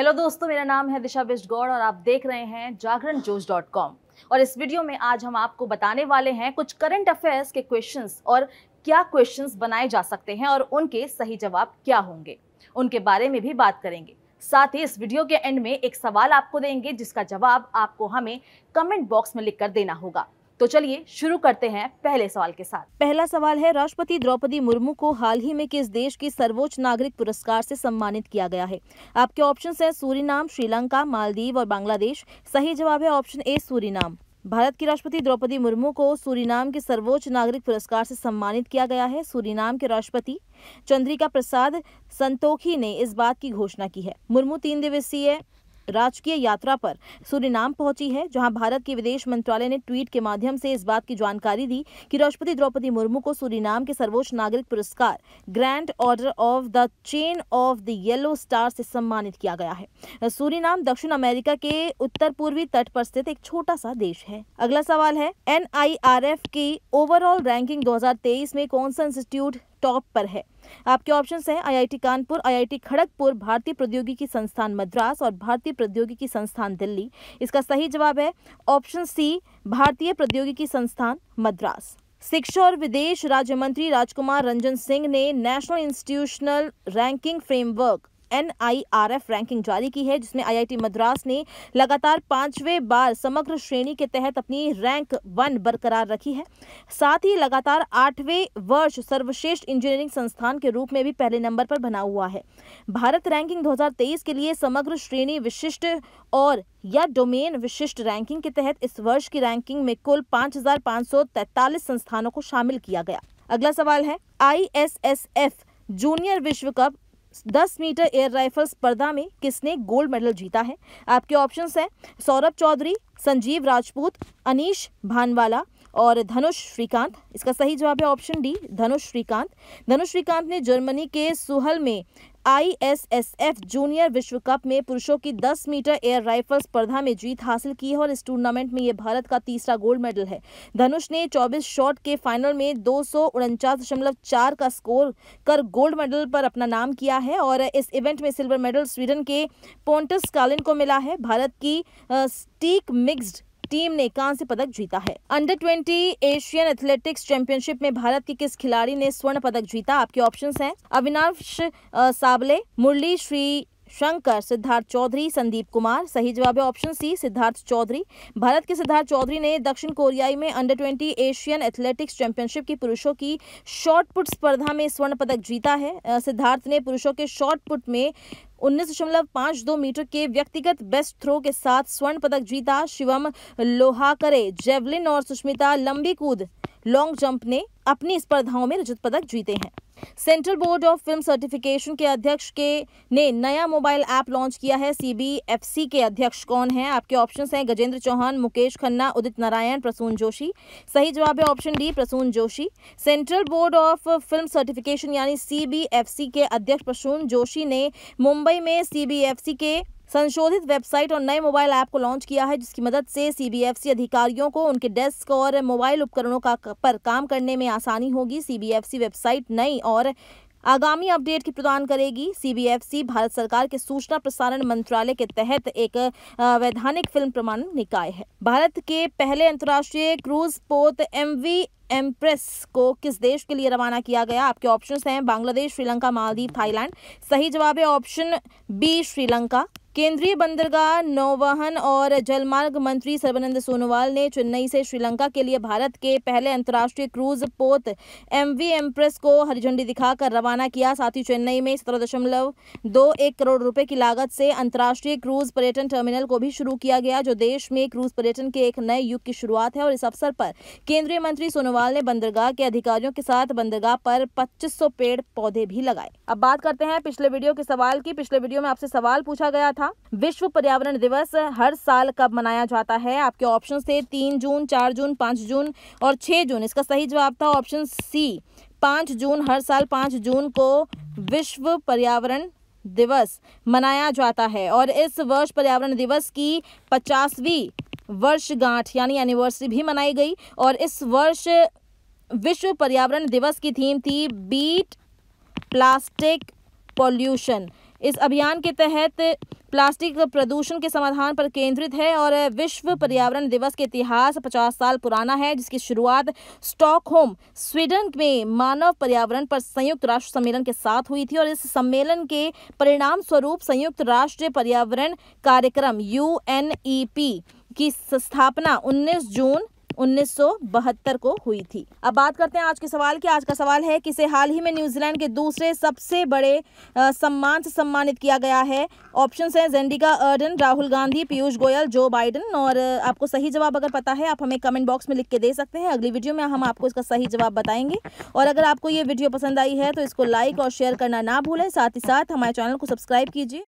hello दोस्तों मेरा नाम है दिशा बिस्ट गौड़ और आप देख रहे हैं जागरण जोश डॉट कॉम और इस वीडियो में आज हम आपको बताने वाले हैं कुछ करंट अफेयर्स के क्वेश्चंस और क्या क्वेश्चंस बनाए जा सकते हैं और उनके सही जवाब क्या होंगे उनके बारे में भी बात करेंगे साथ ही इस वीडियो के एंड में एक सवाल आपको देंगे जिसका जवाब आपको हमें कमेंट बॉक्स में लिख कर देना होगा तो चलिए शुरू करते हैं पहले सवाल के साथ पहला सवाल है राष्ट्रपति द्रौपदी मुर्मू को हाल ही में किस देश की सर्वोच्च नागरिक पुरस्कार से सम्मानित किया गया है आपके ऑप्शन है सूरीनाम श्रीलंका मालदीव और बांग्लादेश सही जवाब है ऑप्शन ए सूरीनाम भारत की राष्ट्रपति द्रौपदी मुर्मू को सूरीनाम के सर्वोच्च नागरिक पुरस्कार से सम्मानित किया गया है सूरीनाम के राष्ट्रपति चंद्रिका प्रसाद संतोखी ने इस बात की घोषणा की है मुर्मू तीन दिवसीय राजकीय यात्रा पर सूरीनाम पहुंची है जहां भारत के विदेश मंत्रालय ने ट्वीट के माध्यम से इस बात की जानकारी दी कि राष्ट्रपति द्रौपदी मुर्मू को सूरीनाम के सर्वोच्च नागरिक पुरस्कार grand order of the chain of the yellow star से सम्मानित किया गया है सूरीनाम दक्षिण अमेरिका के उत्तर पूर्वी तट पर स्थित एक छोटा सा देश है अगला सवाल है एन की ओवरऑल रैंकिंग दो में कौन सा इंस्टीट्यूट टॉप पर है आपके ऑप्शन हैं आईआईटी कानपुर आईआईटी खड़गपुर भारतीय प्रौद्योगिकी संस्थान मद्रास और भारतीय प्रौद्योगिकी संस्थान दिल्ली इसका सही जवाब है ऑप्शन सी भारतीय प्रौद्योगिकी संस्थान मद्रास शिक्षा और विदेश राज्य मंत्री राजकुमार रंजन सिंह ने national institutional ranking framework N ranking जारी की है जिसमें आईआईटी मद्रास ने लगातार पांचवें बार समग्र श्रेणी के तहत अपनी रैंक वन बरकरार रखी है साथ ही लगातार आठवें वर्ष सर्वश्रेष्ठ इंजीनियरिंग संस्थान के रूप में भी पहले नंबर पर बना हुआ है भारत रैंकिंग 2023 के लिए समग्र श्रेणी विशिष्ट और या डोमेन विशिष्ट रैंकिंग के तहत इस वर्ष की रैंकिंग में कुल 5,543 संस्थानों को शामिल किया गया अगला सवाल है आई जूनियर विश्व कप दस मीटर एयर राइफल स्पर्धा में किसने गोल्ड मेडल जीता है आपके ऑप्शंस हैं सौरभ चौधरी संजीव राजपूत अनीश भानवाला और धनुष श्रीकांत इसका सही जवाब है ऑप्शन डी धनुष श्रीकांत धनुष श्रीकांत ने जर्मनी के सुहल में आईएसएसएफ जूनियर विश्व कप में पुरुषों की 10 मीटर एयर राइफल स्पर्धा में जीत हासिल की है और इस टूर्नामेंट में ये भारत का तीसरा गोल्ड मेडल है धनुष ने 24 शॉट के फाइनल में दो का स्कोर कर गोल्ड मेडल पर अपना नाम किया है और इस इवेंट में सिल्वर मेडल स्वीडन के पोन्टस कालिन को मिला है भारत की स्टीक मिक्सड टीम ने कांस्य पदक जीता है under twenty Asian athletics championship में भारत के किस खिलाड़ी ने स्वर्ण पदक जीता आपके ऑप्शन हैं अविनाश साबले मुरली श्री शंकर सिद्धार्थ चौधरी संदीप कुमार सही जवाब है ऑप्शन सी सिद्धार्थ चौधरी भारत के सिद्धार्थ चौधरी ने दक्षिण कोरियाई में under twenty Asian athletics championship की पुरुषों की शॉर्टपुट स्पर्धा में स्वर्ण पदक जीता है सिद्धार्थ ने पुरुषों के शॉर्टपुट में उन्नीस दशमलव पाँच दो मीटर के व्यक्तिगत बेस्ट थ्रो के साथ स्वर्ण पदक जीता शिवम लोहाकरे जेवलिन और सुष्मिता लंबी कूद लॉन्ग जंप ने अपनी स्पर्धाओं में रजत पदक जीते हैं central board of film certification के अध्यक्ष के ने नया मोबाइल ऐप लॉन्च किया है सीबीएफसी के अध्यक्ष कौन है आपके ऑप्शन हैं गजेंद्र चौहान मुकेश खन्ना उदित नारायण प्रसून जोशी सही जवाब है option D Prasoon Joshi central board of film certification यानी सीबीएफसी के अध्यक्ष प्रसून जोशी ने मुंबई में सीबीएफसी के संशोधित वेबसाइट और नए मोबाइल ऐप को लॉन्च किया है जिसकी मदद से सीबीएफसी अधिकारियों को उनके डेस्क और मोबाइल उपकरणों का पर काम करने में आसानी होगी सीबीएफसी वेबसाइट नई और आगामी अपडेट की प्रदान करेगी सीबीएफसी भारत सरकार के सूचना प्रसारण मंत्रालय के तहत एक वैधानिक फिल्म प्रमाण निकाय है भारत के पहले अंतर्राष्ट्रीय क्रूज पोत एम वी एम्प्रेस को किस देश के लिए रवाना किया गया आपके ऑप्शन हैं बांग्लादेश श्रीलंका मालदीव थाईलैंड सही जवाब है ऑप्शन बी श्रीलंका केंद्रीय बंदरगाह नौवहन और जलमार्ग मंत्री सर्वानंद सोनोवाल ने चेन्नई से श्रीलंका के लिए भारत के पहले अंतर्राष्ट्रीय क्रूज पोत एम वी एम्प्रेस को हरी झंडी दिखाकर रवाना किया साथ ही चेन्नई में सत्रह दशमलव दो एक करोड़ रुपए की लागत से अंतर्राष्ट्रीय क्रूज पर्यटन टर्मिनल को भी शुरू किया गया जो देश में क्रूज पर्यटन के एक नए युग की शुरुआत है और इस अवसर पर केंद्रीय मंत्री सोनोवाल अग्रवाल ने बंदरगाह के अधिकारियों के साथ बंदरगाह पर 2500 पेड़ पौधे भी लगाए अब बात करते हैं पिछले वीडियो के सवाल की पिछले वीडियो में आपसे सवाल पूछा गया था विश्व पर्यावरण दिवस हर साल कब मनाया जाता है आपके ऑप्शन थे तीन जून चार जून पाँच जून और छह जून इसका सही जवाब था ऑप्शन सी पाँच जून हर साल पाँच जून को विश्व पर्यावरण दिवस मनाया जाता है और इस वर्ष पर्यावरण दिवस की पचासवीं वर्षगांठ यानी एनिवर्सरी भी मनाई गई और इस वर्ष विश्व पर्यावरण दिवस की थीम थी बीट प्लास्टिक पॉल्यूशन इस अभियान के तहत प्लास्टिक प्रदूषण के समाधान पर केंद्रित है और विश्व पर्यावरण दिवस के इतिहास 50 साल पुराना है जिसकी शुरुआत स्टॉकहोम स्वीडन में मानव पर्यावरण पर संयुक्त राष्ट्र सम्मेलन के साथ हुई थी और इस सम्मेलन के परिणाम स्वरूप संयुक्त राष्ट्र पर्यावरण कार्यक्रम यू की स्थापना 19 जून 1972 को हुई थी अब बात करते हैं आज के सवाल की आज का सवाल है किसे हाल ही में न्यूजीलैंड के दूसरे सबसे बड़े सम्मान से सम्मानित किया गया है ऑप्शन हैं Jacinda Ardern Rahul Gandhi Piyush Goyal Joe Biden और आपको सही जवाब अगर पता है आप हमें कमेंट बॉक्स में लिख के दे सकते हैं अगली वीडियो में हम आपको इसका सही जवाब बताएंगे और अगर आपको ये वीडियो पसंद आई है तो इसको लाइक और शेयर करना ना भूलें साथ ही साथ हमारे चैनल को सब्सक्राइब कीजिए